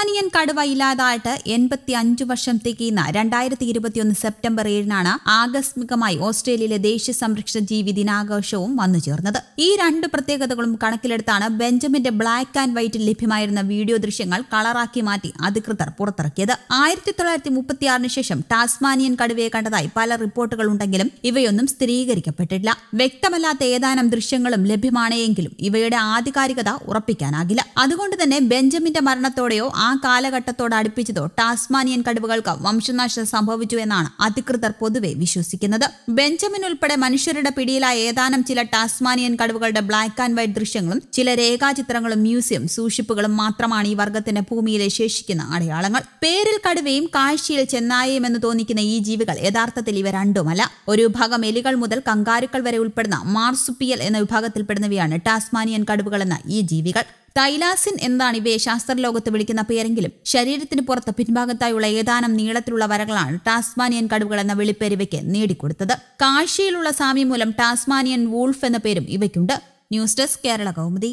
ഉസ്മാനിയൻ കടുവ ഇല്ലാതായിട്ട് എൺപത്തി അഞ്ചു വർഷം തികയുന്ന രണ്ടായിരത്തി ഇരുപത്തിയൊന്ന് സെപ്റ്റംബർ ഏഴിനാണ് ആകസ്മികമായി ഓസ്ട്രേലിയയിലെ ദേശീയ സംരക്ഷണ ജീവി ദിനാഘോഷവും വന്നു ചേർന്നത് ഈ രണ്ട് പ്രത്യേകതകളും കണക്കിലെടുത്താണ് ബെഞ്ചമിന്റെ ബ്ലാക്ക് ആൻഡ് വൈറ്റിൽ ലഭ്യമായിരുന്ന വീഡിയോ ദൃശ്യങ്ങൾ കളറാക്കി മാറ്റി അധികൃതർ പുറത്തിറക്കിയത് ആയിരത്തി തൊള്ളായിരത്തി മുപ്പത്തിയാറിന് ശേഷം ടാസ്മാനിയൻ കടുവയെ കണ്ടതായി പല റിപ്പോർട്ടുകൾ ഉണ്ടെങ്കിലും ഇവയൊന്നും സ്ഥിരീകരിക്കപ്പെട്ടിട്ടില്ല വ്യക്തമല്ലാത്ത ഏതാനും ദൃശ്യങ്ങളും ലഭ്യമാണെങ്കിലും ഇവയുടെ ആധികാരികത ഉറപ്പിക്കാനാകില്ല അതുകൊണ്ട് തന്നെ ബെഞ്ചമിന്റെ മരണത്തോടെയോ ആ കാലഘട്ടത്തോട് അടുപ്പിച്ചതോ ടാസ്മാനിയൻ കടുവകൾക്ക് വംശനാശം സംഭവിച്ചു എന്നാണ് അധികൃതർ പൊതുവെ വിശ്വസിക്കുന്നത് ബെഞ്ചമിൻ ഉൾപ്പെടെ മനുഷ്യരുടെ പിടിയിലായ ഏതാനും ചില ടാസ്മാനിയൻ കടുവകളുടെ ബ്ലാക്ക് ആൻഡ് വൈറ്റ് ദൃശ്യങ്ങളും ചില രേഖാചിത്രങ്ങളും മ്യൂസിയം സൂക്ഷിപ്പുകളും മാത്രമാണ് ഈ വർഗത്തിന്റെ ഭൂമിയിലെ ശേഷിക്കുന്ന അടയാളങ്ങൾ പേരിൽ കടുവയും കാഴ്ചയിൽ ചെന്നായയും എന്ന് തോന്നിക്കുന്ന ഈ ജീവികൾ യഥാർത്ഥത്തിൽ ഇവ രണ്ടുമല്ല ഒരു വിഭാഗം എലികൾ മുതൽ കങ്കാരുക്കൾ വരെ ഉൾപ്പെടുന്ന മാർസുപ്പിയൽ എന്ന വിഭാഗത്തിൽപ്പെടുന്നവയാണ് ടാസ്മാനിയൻ കടുവകൾ എന്ന ഈ ജീവികൾ തൈലാസിൻ എന്നാണ് ഇവയെ ശാസ്ത്രലോകത്ത് വിളിക്കുന്ന പേരെങ്കിലും ശരീരത്തിന് പുറത്ത് പിൻഭാഗത്തായുള്ള ഏതാനും നീളത്തിലുള്ള വരകളാണ് ടാസ്മാനിയൻ കടുവകൾ എന്ന വിളിപ്പേര് ഇവയ്ക്ക് നേടിക്കൊടുത്തത് കാഴ്ചയിലുള്ള സാമ്യം മൂലം ടാസ്മാനിയൻ വൂൾഫ് എന്ന പേരും ഇവയ്ക്കുണ്ട് ന്യൂസ് ഡെസ്ക് കേരള കൗമുദി